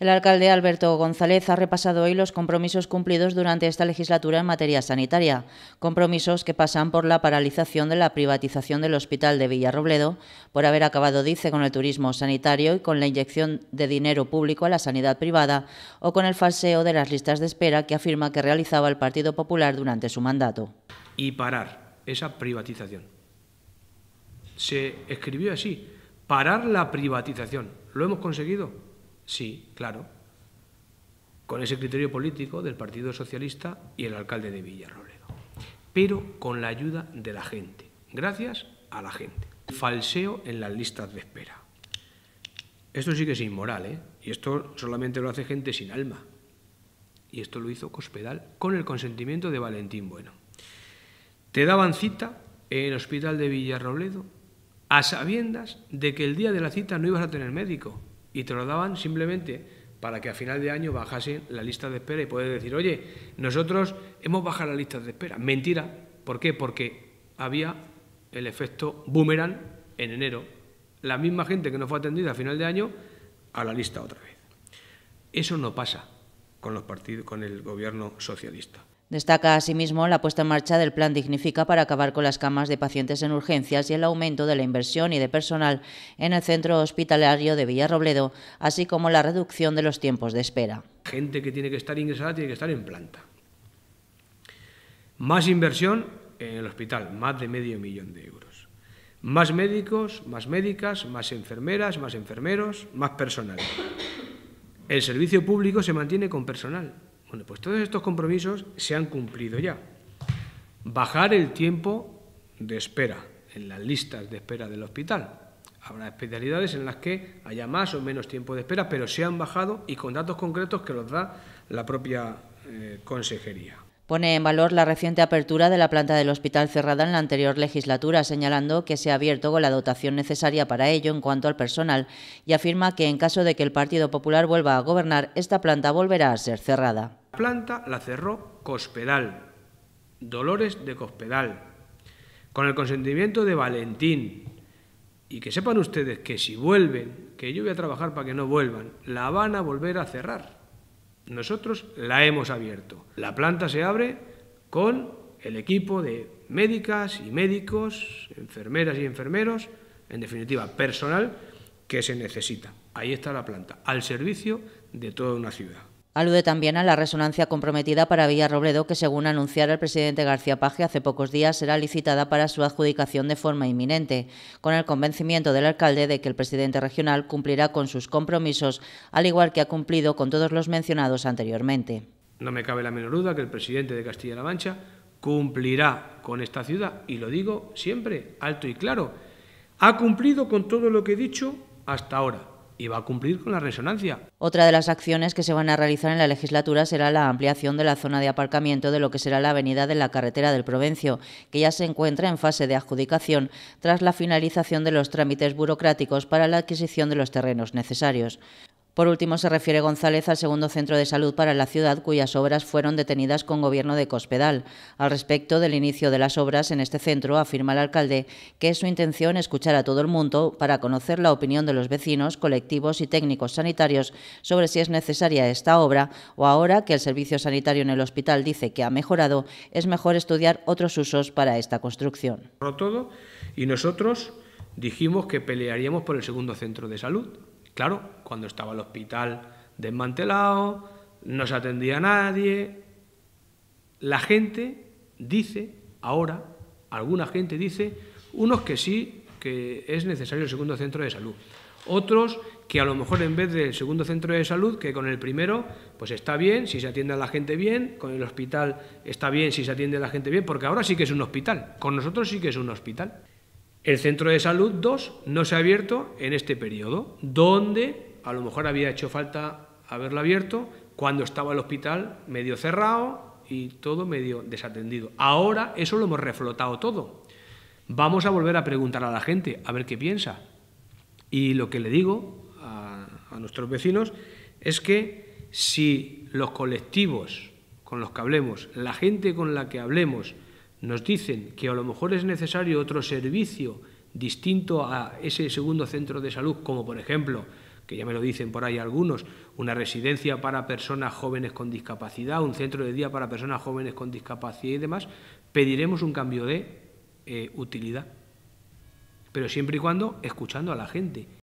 El alcalde Alberto González ha repasado hoy los compromisos cumplidos durante esta legislatura en materia sanitaria, compromisos que pasan por la paralización de la privatización del Hospital de Villarrobledo, por haber acabado, dice, con el turismo sanitario y con la inyección de dinero público a la sanidad privada, o con el falseo de las listas de espera que afirma que realizaba el Partido Popular durante su mandato. Y parar esa privatización. Se escribió así, parar la privatización. ¿Lo hemos conseguido? Sí, claro. Con ese criterio político del Partido Socialista y el alcalde de Villarrobledo. Pero con la ayuda de la gente. Gracias a la gente. Falseo en las listas de espera. Esto sí que es inmoral, ¿eh? Y esto solamente lo hace gente sin alma. Y esto lo hizo Cospedal con el consentimiento de Valentín Bueno. Te daban cita en el hospital de Villarrobledo a sabiendas de que el día de la cita no ibas a tener médico y te lo daban simplemente para que a final de año bajasen la lista de espera y poder decir, oye, nosotros hemos bajado la lista de espera. Mentira. ¿Por qué? Porque había el efecto boomerang en enero. La misma gente que no fue atendida a final de año a la lista otra vez. Eso no pasa con los partidos, con el gobierno socialista. Destaca asimismo la puesta en marcha del Plan Dignifica para acabar con las camas de pacientes en urgencias y el aumento de la inversión y de personal en el centro hospitalario de Villarrobledo, así como la reducción de los tiempos de espera. Gente que tiene que estar ingresada tiene que estar en planta. Más inversión en el hospital, más de medio millón de euros. Más médicos, más médicas, más enfermeras, más enfermeros, más personal. El servicio público se mantiene con personal, bueno, pues todos estos compromisos se han cumplido ya. Bajar el tiempo de espera en las listas de espera del hospital. Habrá especialidades en las que haya más o menos tiempo de espera, pero se han bajado y con datos concretos que los da la propia eh, consejería. Pone en valor la reciente apertura de la planta del hospital cerrada en la anterior legislatura, señalando que se ha abierto con la dotación necesaria para ello en cuanto al personal y afirma que en caso de que el Partido Popular vuelva a gobernar, esta planta volverá a ser cerrada. La planta la cerró Cospedal, Dolores de Cospedal, con el consentimiento de Valentín. Y que sepan ustedes que si vuelven, que yo voy a trabajar para que no vuelvan, la van a volver a cerrar. Nosotros la hemos abierto. La planta se abre con el equipo de médicas y médicos, enfermeras y enfermeros, en definitiva, personal que se necesita. Ahí está la planta, al servicio de toda una ciudad alude también a la resonancia comprometida para Villarrobledo, que según anunciara el presidente García Paje hace pocos días, será licitada para su adjudicación de forma inminente, con el convencimiento del alcalde de que el presidente regional cumplirá con sus compromisos, al igual que ha cumplido con todos los mencionados anteriormente. No me cabe la menor duda que el presidente de Castilla-La Mancha cumplirá con esta ciudad, y lo digo siempre alto y claro. Ha cumplido con todo lo que he dicho hasta ahora y va a cumplir con la resonancia. Otra de las acciones que se van a realizar en la legislatura será la ampliación de la zona de aparcamiento de lo que será la avenida de la carretera del Provencio, que ya se encuentra en fase de adjudicación tras la finalización de los trámites burocráticos para la adquisición de los terrenos necesarios. Por último, se refiere González al segundo centro de salud para la ciudad, cuyas obras fueron detenidas con gobierno de Cospedal. Al respecto del inicio de las obras en este centro, afirma el alcalde que es su intención escuchar a todo el mundo para conocer la opinión de los vecinos, colectivos y técnicos sanitarios sobre si es necesaria esta obra o ahora que el servicio sanitario en el hospital dice que ha mejorado, es mejor estudiar otros usos para esta construcción. Todo, y nosotros dijimos que pelearíamos por el segundo centro de salud Claro, cuando estaba el hospital desmantelado, no se atendía a nadie. La gente dice, ahora, alguna gente dice, unos que sí, que es necesario el segundo centro de salud. Otros que a lo mejor en vez del segundo centro de salud, que con el primero, pues está bien, si se atiende a la gente bien, con el hospital está bien si se atiende a la gente bien, porque ahora sí que es un hospital, con nosotros sí que es un hospital. El centro de salud 2 no se ha abierto en este periodo, donde a lo mejor había hecho falta haberlo abierto cuando estaba el hospital medio cerrado y todo medio desatendido. Ahora eso lo hemos reflotado todo. Vamos a volver a preguntar a la gente a ver qué piensa. Y lo que le digo a, a nuestros vecinos es que si los colectivos con los que hablemos, la gente con la que hablemos, nos dicen que a lo mejor es necesario otro servicio distinto a ese segundo centro de salud, como por ejemplo, que ya me lo dicen por ahí algunos, una residencia para personas jóvenes con discapacidad, un centro de día para personas jóvenes con discapacidad y demás, pediremos un cambio de eh, utilidad. Pero siempre y cuando escuchando a la gente